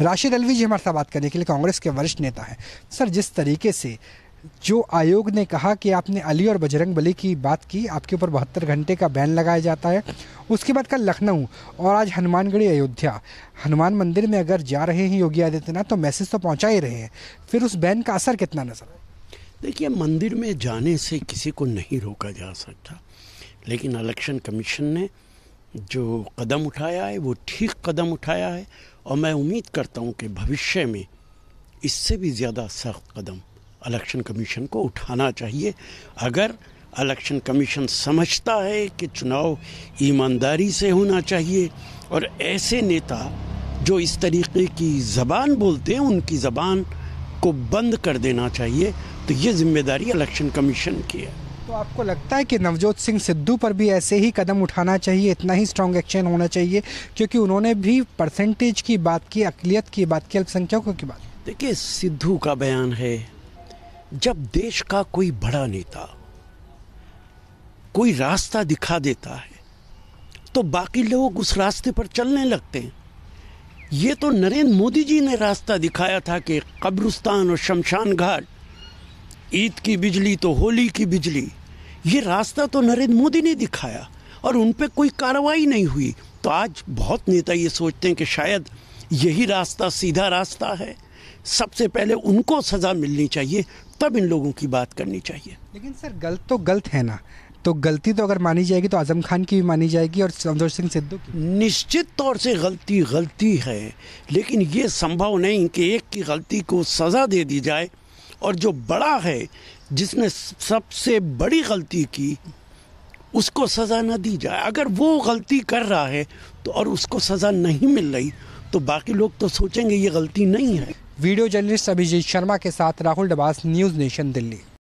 राशिद अलवी जी हमारे साथ बात करने के लिए कांग्रेस के वरिष्ठ नेता हैं सर जिस तरीके से जो आयोग ने कहा कि आपने अली और बजरंग बली की बात की आपके ऊपर बहत्तर घंटे का बैन लगाया जाता है उसके बाद कल लखनऊ और आज हनुमानगढ़ी अयोध्या हनुमान मंदिर में अगर जा रहे हैं योगी आदित्यनाथ तो मैसेज तो पहुंचा ही रहे हैं फिर उस बैन का असर कितना नजर देखिए मंदिर में जाने से किसी को नहीं रोका जा सकता लेकिन इलेक्शन कमीशन ने जो कदम उठाया है वो ठीक कदम उठाया है और मैं उम्मीद करता हूँ कि भविष्य में इससे भी ज़्यादा सख्त कदम इलेक्शन कमीशन को उठाना चाहिए अगर इलेक्शन कमीशन समझता है कि चुनाव ईमानदारी से होना चाहिए और ऐसे नेता जो इस तरीके की ज़बान बोलते हैं उनकी ज़बान को बंद कर देना चाहिए तो ये जिम्मेदारी इलेक्शन कमीशन की है तो आपको लगता है कि नवजोत सिंह सिद्धू पर भी ऐसे ही कदम उठाना चाहिए इतना ही स्ट्रांग एक्शन होना चाहिए क्योंकि उन्होंने भी परसेंटेज की बात की अकलियत की बात की अल्पसंख्यकों की बात देखिए सिद्धू का बयान है जब देश का कोई बड़ा नेता कोई रास्ता दिखा देता है तो बाकी लोग उस रास्ते पर चलने लगते हैं ये तो नरेंद्र मोदी जी ने रास्ता दिखाया था कि कब्रिस्तान और शमशान घाट ईद की बिजली तो होली की बिजली ये रास्ता तो नरेंद्र मोदी ने दिखाया और उन पर कोई कार्रवाई नहीं हुई तो आज बहुत नेता ये सोचते हैं कि शायद यही रास्ता सीधा रास्ता है सबसे पहले उनको सज़ा मिलनी चाहिए तब इन लोगों की बात करनी चाहिए लेकिन सर गलत तो गलत है ना तो गलती तो अगर मानी जाएगी तो आजम खान की भी मानी जाएगी और संतोष सिंह सिद्धू की निश्चित तौर से गलती गलती है लेकिन ये संभव नहीं कि एक की गलती को सज़ा दे दी जाए और जो बड़ा है जिसने सबसे बड़ी गलती की उसको सज़ा ना दी जाए अगर वो गलती कर रहा है तो और उसको सज़ा नहीं मिल रही तो बाकी लोग तो सोचेंगे ये गलती नहीं है वीडियो जर्नलिस्ट अभिजीत शर्मा के साथ राहुल डबास न्यूज़ नेशन दिल्ली